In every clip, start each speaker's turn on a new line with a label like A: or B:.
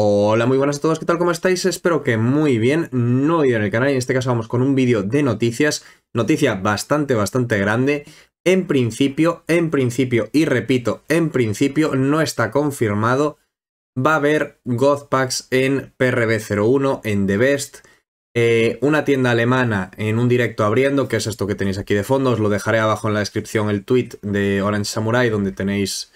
A: Hola, muy buenas a todos, ¿qué tal? ¿Cómo estáis? Espero que muy bien. No vídeo en el canal, y en este caso vamos con un vídeo de noticias. Noticia bastante, bastante grande. En principio, en principio, y repito, en principio no está confirmado. Va a haber Godpacks Packs en PRB01, en The Best. Eh, una tienda alemana en un directo abriendo, que es esto que tenéis aquí de fondo. Os lo dejaré abajo en la descripción el tweet de Orange Samurai, donde tenéis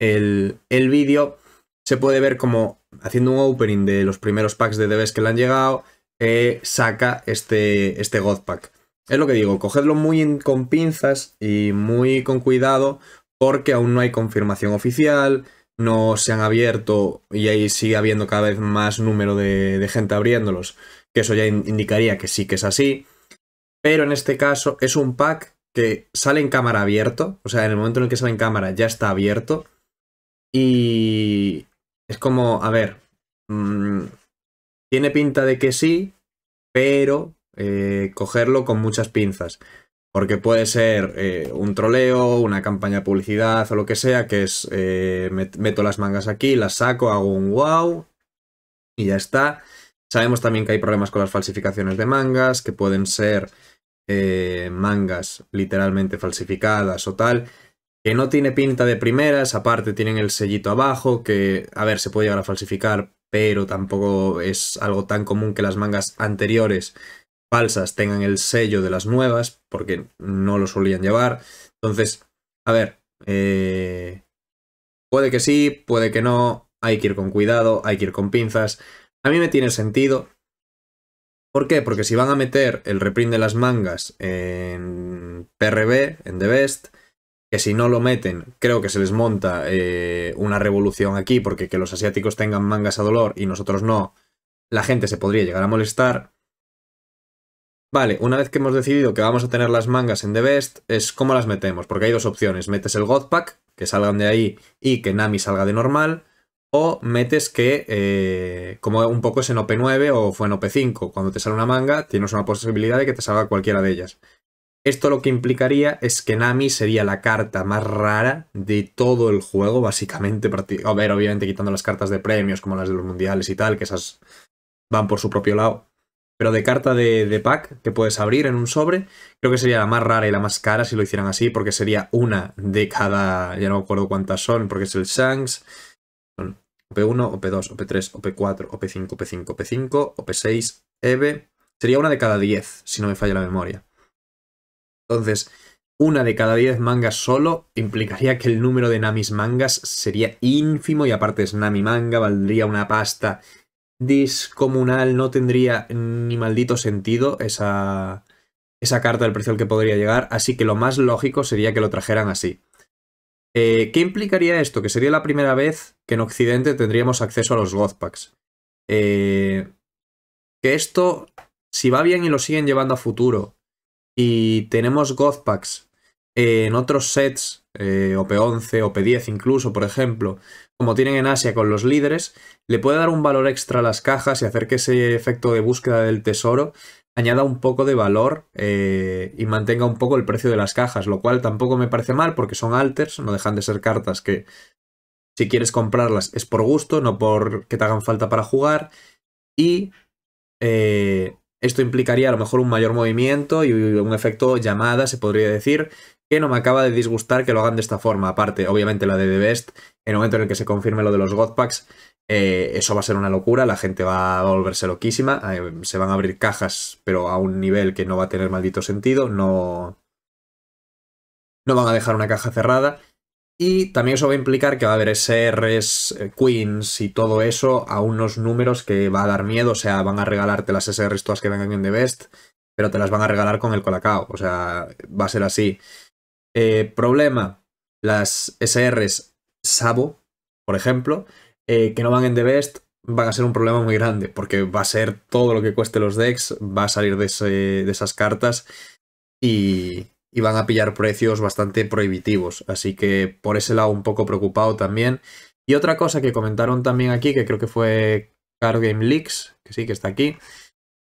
A: el, el vídeo. Se puede ver como haciendo un opening de los primeros packs de DBs que le han llegado, eh, saca este, este God Pack. Es lo que digo, cogedlo muy con pinzas y muy con cuidado porque aún no hay confirmación oficial, no se han abierto y ahí sigue habiendo cada vez más número de, gente abriéndolos, que eso ya indicaría que sí que es así. Pero en este caso es un pack que sale en cámara abierto, o sea, en el momento en el que sale en cámara ya está abierto. Y, es como, a ver, mm, tiene pinta de que sí, pero eh, cogerlo con muchas pinzas. Porque puede ser eh, un troleo, una campaña de publicidad o lo que sea, que es eh, meto las mangas aquí, las saco, hago un wow y ya está. Sabemos también que hay problemas con las falsificaciones de mangas, que pueden ser mangas literalmente falsificadas o tal que no tiene pinta de primeras, aparte tienen el sellito abajo, que a ver, se puede llegar a falsificar, pero tampoco es algo tan común que las mangas anteriores falsas tengan el sello de las nuevas, porque no lo solían llevar. Entonces, a ver, eh, puede que sí, puede que no, hay que ir con cuidado, hay que ir con pinzas. A mí me tiene sentido. ¿Por qué? Porque si van a meter el reprint de las mangas en PRB, en The Best, si no lo meten, creo que se les monta eh, una revolución aquí, porque que los asiáticos tengan mangas a dolor y nosotros no, la gente se podría llegar a molestar. Vale, una vez que hemos decidido que vamos a tener las mangas en The Best, es cómo las metemos, porque hay dos opciones. Metes el God Pack, que salgan de ahí y que Nami salga de normal, o metes que, eh, como un poco es en OP9 o fue en OP5, cuando te sale una manga, tienes una posibilidad de que te salga cualquiera de ellas. Esto lo que implicaría es que Nami sería la carta más rara de todo el juego, básicamente. A ver, obviamente quitando las cartas de premios, como las de los mundiales y tal, que esas van por su propio lado. Pero de carta de, pack que puedes abrir en un sobre, creo que sería la más rara y la más cara si lo hicieran así, porque sería una de cada, ya no me acuerdo cuántas son, porque es el Shanks, OP1, OP2, OP3, OP4, OP5, OP5, OP5, OP6, EVE. Sería una de cada 10, si no me falla la memoria. Entonces, una de cada 10 mangas solo implicaría que el número de Namis mangas sería ínfimo y aparte es Nami manga, valdría una pasta discomunal, no tendría ni maldito sentido esa, carta del precio al que podría llegar, así que lo más lógico sería que lo trajeran así. Eh, ¿Qué implicaría esto? Que sería la primera vez que en Occidente tendríamos acceso a los Godpacks. Eh, que esto, si va bien y lo siguen llevando a futuro, y tenemos Godpacks eh, en otros sets, OP11, eh, OP10 incluso, por ejemplo, como tienen en Asia con los líderes, le puede dar un valor extra a las cajas y hacer que ese efecto de búsqueda del tesoro añada un poco de valor eh, y mantenga un poco el precio de las cajas, lo cual tampoco me parece mal porque son alters, no dejan de ser cartas que si quieres comprarlas es por gusto, no por que te hagan falta para jugar. Y esto implicaría a lo mejor un mayor movimiento y un efecto llamada, se podría decir, que no me acaba de disgustar que lo hagan de esta forma. Aparte, obviamente la de The Best, en el momento en el que se confirme lo de los Godpacks, eh, eso va a ser una locura, la gente va a volverse loquísima, eh, se van a abrir cajas, pero a un nivel que no va a tener maldito sentido, no... No van a dejar una caja cerrada y también eso va a implicar que va a haber SRs, eh, Queens y todo eso a unos números que va a dar miedo. O sea, van a regalarte las SRs todas que vengan en The Best, pero te las van a regalar con el Colacao. O sea, va a ser así. Eh, problema, las SRs Sabo, por ejemplo, eh, que no van en The Best, van a ser un problema muy grande, porque va a ser todo lo que cueste los decks, va a salir de esas cartas y, y van a pillar precios bastante prohibitivos. Así que por ese lado un poco preocupado también. Y otra cosa que comentaron también aquí, que creo que fue Card Game Leaks, que sí que está aquí,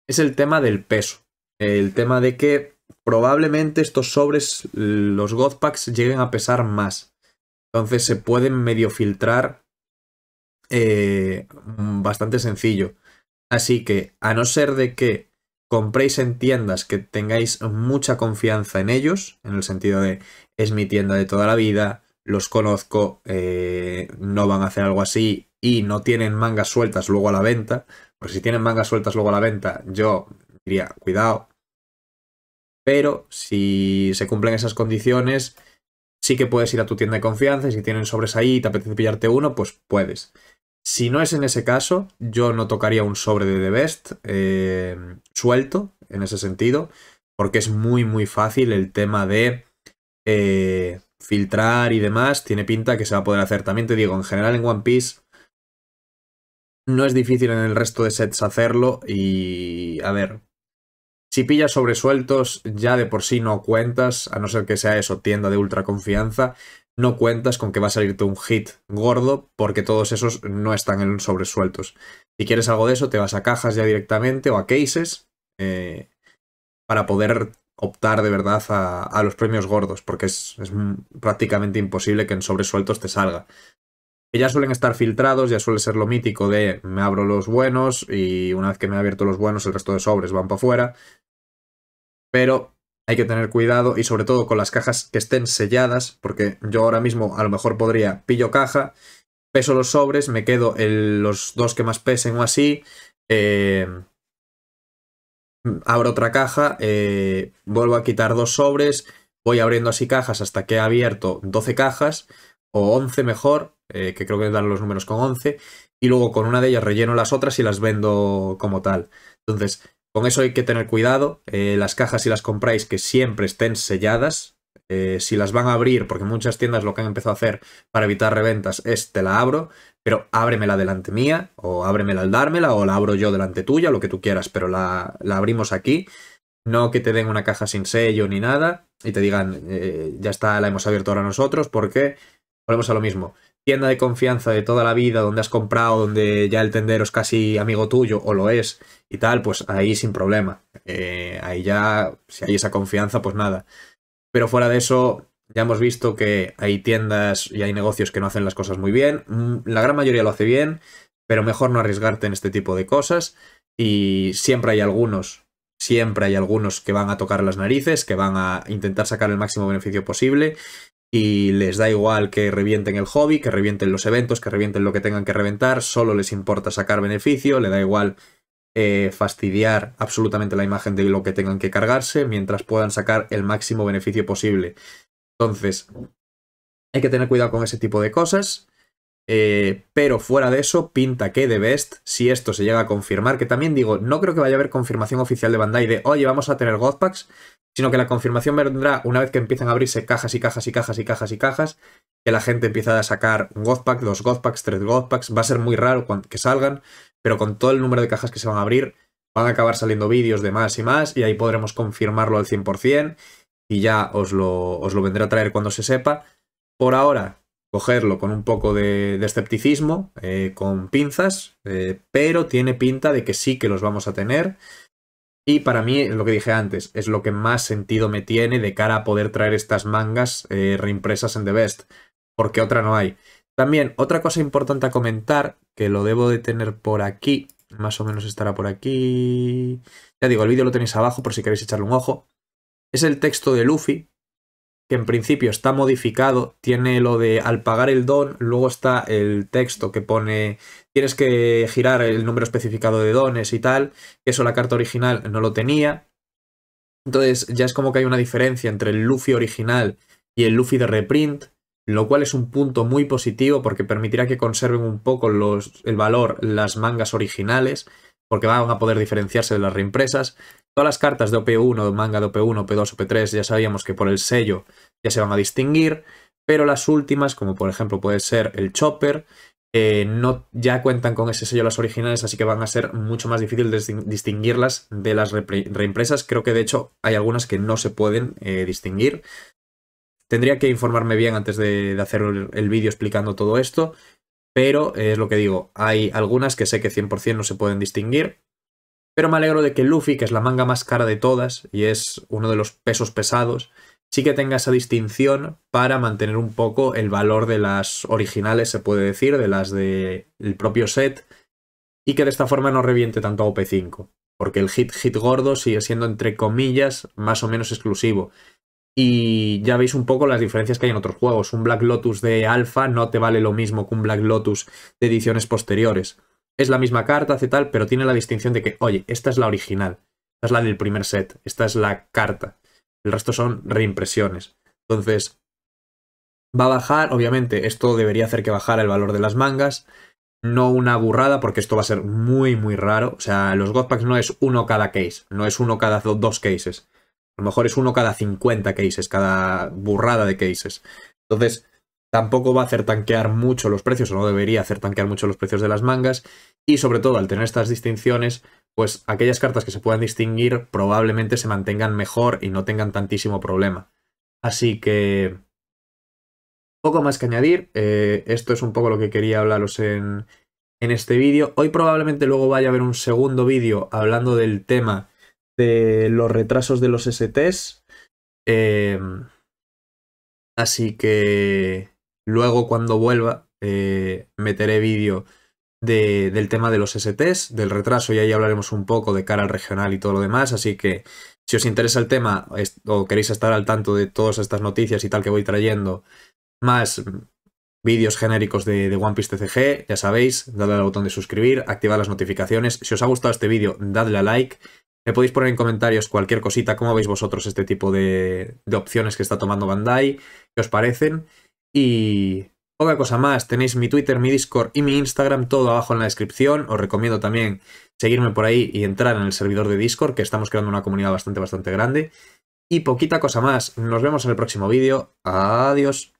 A: es el tema del peso. El tema de que probablemente estos sobres, los Godpacks lleguen a pesar más. Entonces se pueden medio filtrar eh, bastante sencillo. Así que, a no ser de que compréis en tiendas que tengáis mucha confianza en ellos, en el sentido de es mi tienda de toda la vida, los conozco, eh, no van a hacer algo así y no tienen mangas sueltas luego a la venta. Porque si tienen mangas sueltas luego a la venta, yo diría, cuidado. Pero si se cumplen esas condiciones, sí que puedes ir a tu tienda de confianza y si tienen sobres ahí y te apetece pillarte uno, pues puedes. Si no es en ese caso, yo no tocaría un sobre de The Best eh, suelto, en ese sentido, porque es muy, muy fácil el tema de eh, filtrar y demás. Tiene pinta que se va a poder hacer. También te digo, en general en One Piece no es difícil en el resto de sets hacerlo y, a ver, si pillas sobresueltos, ya de por sí no cuentas, a no ser que sea eso, tienda de ultra confianza no cuentas con que va a salirte un hit gordo porque todos esos no están en sobresueltos. Si quieres algo de eso, te vas a cajas ya directamente o a cases eh, para poder optar de verdad a, los premios gordos, porque es, prácticamente imposible que en sobresueltos te salga. ya suelen estar filtrados, ya suele ser lo mítico de me abro los buenos y una vez que me he abierto los buenos el resto de sobres van para afuera. Pero hay que tener cuidado y sobre todo con las cajas que estén selladas, porque yo ahora mismo a lo mejor podría pillo caja, peso los sobres, me quedo los dos que más pesen o así, eh, abro otra caja, eh, vuelvo a quitar dos sobres, voy abriendo así cajas hasta que he abierto 12 cajas, o 11 mejor, eh, que creo que dan los números con 11, y luego con una de ellas relleno las otras y las vendo como tal. Entonces, con eso hay que tener cuidado. Eh, las cajas, si las compráis, que siempre estén selladas. Eh, si las van a abrir, porque muchas tiendas lo que han empezado a hacer para evitar reventas es te la abro, pero ábremela delante mía, o ábremela al dármela, o la abro yo delante tuya, lo que tú quieras, pero la, abrimos aquí. No que te den una caja sin sello ni nada y te digan, eh, ya está, la hemos abierto ahora nosotros, porque volvemos a lo mismo tienda de confianza de toda la vida, donde has comprado, donde ya el tendero es casi amigo tuyo o lo es y tal, pues ahí sin problema. Eh, ahí ya, si hay esa confianza, pues nada. Pero fuera de eso, ya hemos visto que hay tiendas y hay negocios que no hacen las cosas muy bien. Mm, la gran mayoría lo hace bien, pero mejor no arriesgarte en este tipo de cosas. Y siempre hay algunos, siempre hay algunos que van a tocar las narices, que van a intentar sacar el máximo beneficio posible y les da igual que revienten el hobby, que revienten los eventos, que revienten lo que tengan que reventar, solo les importa sacar beneficio, le da igual eh, fastidiar absolutamente la imagen de lo que tengan que cargarse mientras puedan sacar el máximo beneficio posible. Entonces, hay que tener cuidado con ese tipo de cosas. Eh, pero fuera de eso, pinta que de Best, si esto se llega a confirmar, que también digo, no creo que vaya a haber confirmación oficial de Bandai de, oye, vamos a tener Godpacks, sino que la confirmación vendrá una vez que empiezan a abrirse cajas y cajas y cajas y cajas y cajas, que la gente empieza a sacar un godpack, dos godpacks, tres godpacks, va a ser muy raro que salgan, pero con todo el número de cajas que se van a abrir, van a acabar saliendo vídeos de más y más, y ahí podremos confirmarlo al 100%, y ya os lo, os vendré a traer cuando se sepa. Por ahora, cogerlo con un poco de, escepticismo, eh, con pinzas, eh, pero tiene pinta de que sí que los vamos a tener, y para mí, lo que dije antes, es lo que más sentido me tiene de cara a poder traer estas mangas eh, reimpresas en The Best, porque otra no hay. También, otra cosa importante a comentar, que lo debo de tener por aquí, más o menos estará por aquí... Ya digo, el vídeo lo tenéis abajo por si queréis echarle un ojo. Es el texto de Luffy, que en principio está modificado, tiene lo de al pagar el don, luego está el texto que pone tienes que girar el número especificado de dones y tal, que eso la carta original no lo tenía. Entonces ya es como que hay una diferencia entre el Luffy original y el Luffy de reprint, lo cual es un punto muy positivo porque permitirá que conserven un poco el valor las mangas originales, porque van a poder diferenciarse de las reimpresas. Todas las cartas de OP1, manga de OP1, OP2, OP3, ya sabíamos que por el sello ya se van a distinguir, pero las últimas, como por ejemplo puede ser el Chopper, eh, no, ya cuentan con ese sello las originales, así que van a ser mucho más difícil de distinguirlas de las reimpresas. Creo que de hecho hay algunas que no se pueden eh, distinguir. Tendría que informarme bien antes de, hacer el, el vídeo explicando todo esto, pero es lo que digo, hay algunas que sé que 100% no se pueden distinguir, pero me alegro de que Luffy, que es la manga más cara de todas y es uno de los pesos pesados, sí que tenga esa distinción para mantener un poco el valor de las originales, se puede decir, de las del propio set, y que de esta forma no reviente tanto a OP5, porque el hit hit gordo sigue siendo, entre comillas, más o menos exclusivo. Y ya veis un poco las diferencias que hay en otros juegos. Un Black Lotus de alfa no te vale lo mismo que un Black Lotus de ediciones posteriores es la misma carta, hace tal, pero tiene la distinción de que, oye, esta es la original, esta es la del primer set, esta es la carta. El resto son reimpresiones. Entonces, va a bajar, obviamente, esto debería hacer que bajara el valor de las mangas. No una burrada, porque esto va a ser muy, muy raro. O sea, los Godpacks no es uno cada case, no es uno cada dos cases. A lo mejor es uno cada 50 cases, cada burrada de cases. Entonces, tampoco va a hacer tanquear mucho los precios, o no debería hacer tanquear mucho los precios de las mangas, y sobre todo al tener estas distinciones, pues aquellas cartas que se puedan distinguir probablemente se mantengan mejor y no tengan tantísimo problema. Así que... Poco más que añadir, eh, esto es un poco lo que quería hablaros en, este vídeo. Hoy probablemente luego vaya a haber un segundo vídeo hablando del tema de los retrasos de los STs. Eh, así que... Luego, cuando vuelva, eh, meteré vídeo del tema de los STs, del retraso, y ahí hablaremos un poco de cara al regional y todo lo demás. Así que si os interesa el tema o queréis estar al tanto de todas estas noticias y tal que voy trayendo, más vídeos genéricos de, One Piece TCG, ya sabéis, dadle al botón de suscribir, activad las notificaciones. Si os ha gustado este vídeo, dadle a like. Me podéis poner en comentarios cualquier cosita, cómo veis vosotros este tipo de, de opciones que está tomando Bandai, qué os parecen. Y poca cosa más, tenéis mi Twitter, mi Discord y mi Instagram, todo abajo en la descripción. Os recomiendo también seguirme por ahí y entrar en el servidor de Discord, que estamos creando una comunidad bastante, bastante grande. Y poquita cosa más, nos vemos en el próximo vídeo. Adiós.